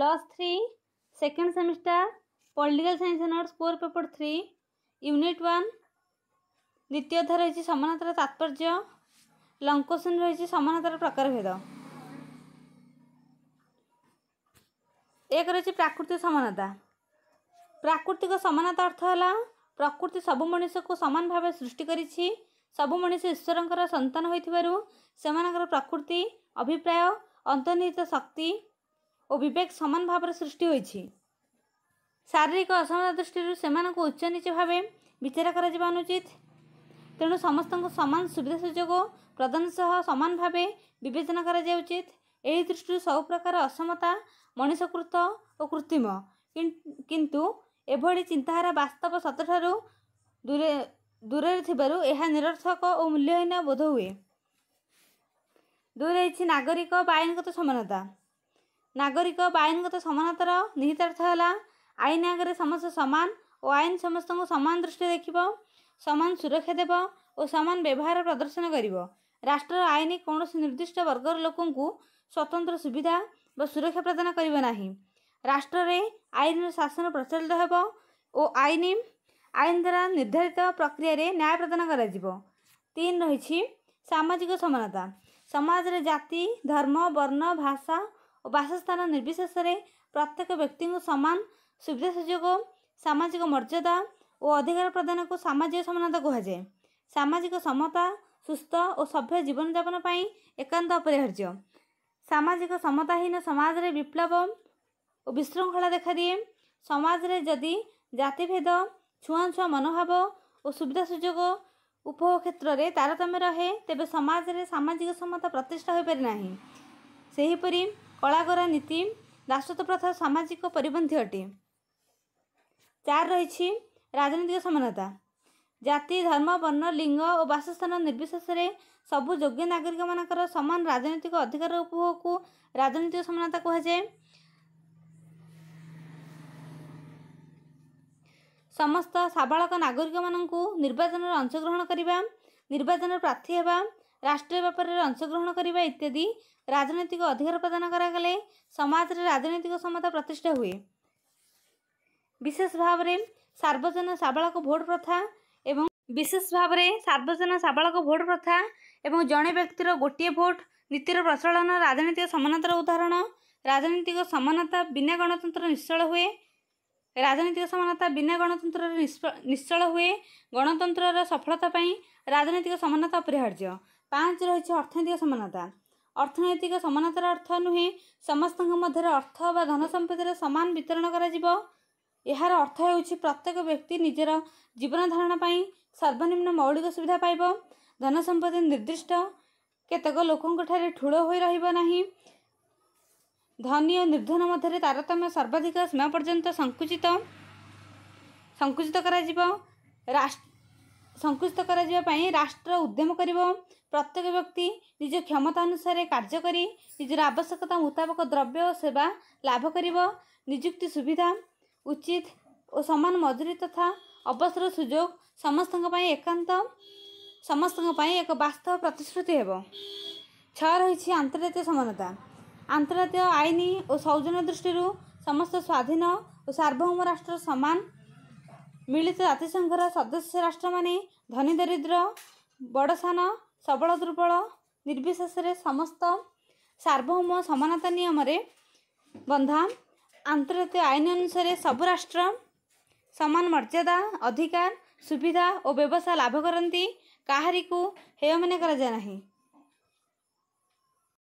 plus three second semester political science and arts core paper three unit one ଦ୍ୱିତୀୟ ଥର ରହିଛି ସମାନତାର ତାତ୍ପର୍ଯ୍ୟ long question ରହିଛି ସମାନତାର ପ୍ରକାରଭେଦ ଏକ ରହିଛି ପ୍ରାକୃତିକ ସମାନତା ପ୍ରାକୃତିକ ସମାନତା ଅର୍ଥ ହେଲା ପ୍ରକୃତି ସବୁ ମଣିଷକୁ ସମାନ ଭାବେ ସୃଷ୍ଟି କରିଛି ସବୁ ମଣିଷ ଈଶ୍ୱରଙ୍କର ସନ୍ତାନ ହୋଇଥିବାରୁ ସେମାନଙ୍କର ପ୍ରକୃତି ଅଭିପ୍ରାୟ ଅନ୍ତର୍ନିହିତ ଶକ୍ତି ଓ ବିବେକ ସମାନ ଭାବରେ ସୃଷ୍ଟି ହୋଇଛି ଶାରୀରିକ ଅସମତା ଦୃଷ୍ଟିରୁ ସେମାନଙ୍କୁ ଉଚ୍ଚ ନୀଚ ଭାବେ ବିଚାର କରାଯିବା ଅନୁଚିତ ତେଣୁ ସମସ୍ତଙ୍କୁ ସମାନ ସୁବିଧା ସୁଯୋଗ ପ୍ରଦାନ ସହ ସମାନ ଭାବେ ବିବେଚନା କରାଯିବା ଉଚିତ ଏହି ଦୃଷ୍ଟିରୁ ସବୁ ପ୍ରକାର ଅସମତା ମଣିଷକୃତ ଓ କୃତ୍ରିମ କିନ୍ତୁ ଏଭଳି ଚିନ୍ତାଧାରା ବାସ୍ତବ ସତଠାରୁ ଦୂରେ ଦୂରରେ ଥିବାରୁ ଏହା ନିରର୍ଥକ ଓ ମୂଲ୍ୟହୀନ ବୋଧ ହୁଏ ଦୂରେ ହେଉଛି ନାଗରିକ ବା ଆଇନଗତ ସମାନତା ନାଗରିକ ବା ଆଇନଗତ ସମାନତାର ନିହିତାର୍ଥ ହେଲା ଆଇନ ଆଗରେ ସମସ୍ତ ସମାନ ଓ ଆଇନ ସମସ୍ତଙ୍କୁ ସମାନ ଦୃଷ୍ଟିରେ ଦେଖିବ ସମାନ ସୁରକ୍ଷା ଦେବ ଓ ସମାନ ବ୍ୟବହାର ପ୍ରଦର୍ଶନ କରିବ ରାଷ୍ଟ୍ରର ଆଇନ କୌଣସି ନିର୍ଦ୍ଦିଷ୍ଟ ବର୍ଗର ଲୋକଙ୍କୁ ସ୍ୱତନ୍ତ୍ର ସୁବିଧା ବା ସୁରକ୍ଷା ପ୍ରଦାନ କରିବ ନାହିଁ ରାଷ୍ଟ୍ରରେ ଆଇନର ଶାସନ ପ୍ରଚଳିତ ହେବ ଓ ଆଇନ ଆଇନ ଦ୍ୱାରା ନିର୍ଦ୍ଧାରିତ ପ୍ରକ୍ରିୟାରେ ନ୍ୟାୟ ପ୍ରଦାନ କରାଯିବ ତିନି ରହିଛି ସାମାଜିକ ସମାନତା ସମାଜରେ ଜାତି ଧର୍ମ ବର୍ଣ୍ଣ ଭାଷା ଓ ବାସସ୍ଥାନ ନିର୍ବିଶେଷରେ ପ୍ରତ୍ୟେକ ବ୍ୟକ୍ତିଙ୍କୁ ସମାନ ସୁବିଧା ସୁଯୋଗ ସାମାଜିକ ମର୍ଯ୍ୟାଦା ଓ ଅଧିକାର ପ୍ରଦାନକୁ ସାମାଜିକ ସମାନତା କୁହାଯାଏ ସାମାଜିକ ସମତା ସୁସ୍ଥ ଓ ସଭ୍ୟ ଜୀବନଯାପନ ପାଇଁ ଏକାନ୍ତ ଅପରିହାର୍ଯ୍ୟ ସାମାଜିକ ସମତାହୀନ ସମାଜରେ ବିପ୍ଳବ ଓ ବିଶୃଙ୍ଖଳା ଦେଖାଦିଏ ସମାଜରେ ଯଦି ଜାତିଭେଦ ଛୁଆଁଛୁଆଁ ମନୋଭାବ ଓ ସୁବିଧା ସୁଯୋଗ ଉପଭୋଗ କ୍ଷେତ୍ରରେ ତାରତମ୍ୟ ରହେ ତେବେ ସମାଜରେ ସାମାଜିକ ସମତା ପ୍ରତିଷ୍ଠା ହୋଇପାରେ ନାହିଁ ସେହିପରି କଳାଗରା ନୀତି ରାଷ୍ଟ୍ରତ ପ୍ରଥା ସାମାଜିକ ପରିବନ୍ଧି ଅଟେ ଚାରି ରହିଛି ରାଜନୈତିକ ସମାନତା ଜାତି ଧର୍ମ ବର୍ଣ୍ଣ ଲିଙ୍ଗ ଓ ବାସସ୍ଥାନ ନିର୍ବିଶେଷରେ ସବୁ ଯୋଗ୍ୟ ନାଗରିକମାନଙ୍କର ସମାନ ରାଜନୈତିକ ଅଧିକାର ଉପଭୋଗକୁ ରାଜନୈତିକ ସମାନତା କୁହାଯାଏ ସମସ୍ତ ସାବାଳକ ନାଗରିକମାନଙ୍କୁ ନିର୍ବାଚନରେ ଅଂଶଗ୍ରହଣ କରିବା ନିର୍ବାଚନରେ ପ୍ରାର୍ଥୀ ହେବା ରାଷ୍ଟ୍ରୀୟ ବ୍ୟାପାରରେ ଅଂଶଗ୍ରହଣ କରିବା ଇତ୍ୟାଦି ରାଜନୈତିକ ଅଧିକାର ପ୍ରଦାନ କରାଗଲେ ସମାଜରେ ରାଜନୈତିକ ସମତା ପ୍ରତିଷ୍ଠା ହୁଏ ବିଶେଷ ଭାବରେ ସାର୍ବଜନ ସାବାଳକ ଭୋଟ ପ୍ରଥା ଏବଂ ବିଶେଷ ଭାବରେ ସାର୍ବଜନ ସାବାଳକ ଭୋଟ ପ୍ରଥା ଏବଂ ଜଣେ ବ୍ୟକ୍ତିର ଗୋଟିଏ ଭୋଟ ନୀତିର ପ୍ରଚଳନ ରାଜନୈତିକ ସମାନତାର ଉଦାହରଣ ରାଜନୈତିକ ସମାନତା ବିନା ଗଣତନ୍ତ୍ର ନିଶ୍ଚଳ ହୁଏ ରାଜନୈତିକ ସମାନତା ବିନା ଗଣତନ୍ତ୍ରରେ ନିଶ୍ଚଳ ହୁଏ ଗଣତନ୍ତ୍ରର ସଫଳତା ପାଇଁ ରାଜନୈତିକ ସମାନତା ଅପରିହାର୍ଯ୍ୟ ପାଞ୍ଚ ରହିଛି ଅର୍ଥନୈତିକ ସମାନତା ଅର୍ଥନୈତିକ ସମାନତାର ଅର୍ଥ ନୁହେଁ ସମସ୍ତଙ୍କ ମଧ୍ୟରେ ଅର୍ଥ ବା ଧନ ସମ୍ପତ୍ତିର ସମାନ ବିତରଣ କରାଯିବ ଏହାର ଅର୍ଥ ହେଉଛି ପ୍ରତ୍ୟେକ ବ୍ୟକ୍ତି ନିଜର ଜୀବନ ଧାରଣ ପାଇଁ ସର୍ବନିମ୍ନ ମୌଳିକ ସୁବିଧା ପାଇବ ଧନ ସମ୍ପତ୍ତି ନିର୍ଦ୍ଦିଷ୍ଟ କେତେକ ଲୋକଙ୍କଠାରେ ଠୁଳ ହୋଇ ରହିବ ନାହିଁ ଧନୀ ଓ ନିର୍ଦ୍ଧନ ମଧ୍ୟରେ ତାରତମ୍ୟ ସର୍ବାଧିକ ସୀମା ପର୍ଯ୍ୟନ୍ତ ସଙ୍କୁଚିତ ସଙ୍କୁଚିତ କରାଯିବ ରାଷ୍ଟ୍ର ସଂକୁଚିତ କରାଯିବା ପାଇଁ ରାଷ୍ଟ୍ର ଉଦ୍ୟମ କରିବ ପ୍ରତ୍ୟେକ ବ୍ୟକ୍ତି ନିଜ କ୍ଷମତା ଅନୁସାରେ କାର୍ଯ୍ୟ କରି ନିଜର ଆବଶ୍ୟକତା ମୁତାବକ ଦ୍ରବ୍ୟ ଓ ସେବା ଲାଭ କରିବ ନିଯୁକ୍ତି ସୁବିଧା ଉଚିତ ଓ ସମାନ ମଜୁରୀ ତଥା ଅବସର ସୁଯୋଗ ସମସ୍ତଙ୍କ ପାଇଁ ଏକାନ୍ତ ସମସ୍ତଙ୍କ ପାଇଁ ଏକ ବାସ୍ତବ ପ୍ରତିଶ୍ରୁତି ହେବ ଛଅ ରହିଛି ଆନ୍ତର୍ଜାତୀୟ ସମାନତା ଆନ୍ତର୍ଜାତୀୟ ଆଇନ ଓ ସୌଜନ୍ୟ ଦୃଷ୍ଟିରୁ ସମସ୍ତ ସ୍ୱାଧୀନ ଓ ସାର୍ବଭୌମ ରାଷ୍ଟ୍ର ସମାନ ମିଳିତ ଜାତିସଂଘର ସଦସ୍ୟ ରାଷ୍ଟ୍ରମାନେ ଧନୀ ଦରିଦ୍ର ବଡ଼ ସାନ ସବଳ ଦୁର୍ବଳ ନିର୍ବିଶେଷରେ ସମସ୍ତ ସାର୍ବଭୌମ ସମାନତା ନିୟମରେ ବନ୍ଧା ଆନ୍ତର୍ଜାତୀୟ ଆଇନ ଅନୁସାରେ ସବୁ ରାଷ୍ଟ୍ର ସମାନ ମର୍ଯ୍ୟାଦା ଅଧିକାର ସୁବିଧା ଓ ବ୍ୟବସାୟ ଲାଭ କରନ୍ତି କାହାରିକୁ ହେୟ ମନେ କରାଯାଏ ନାହିଁ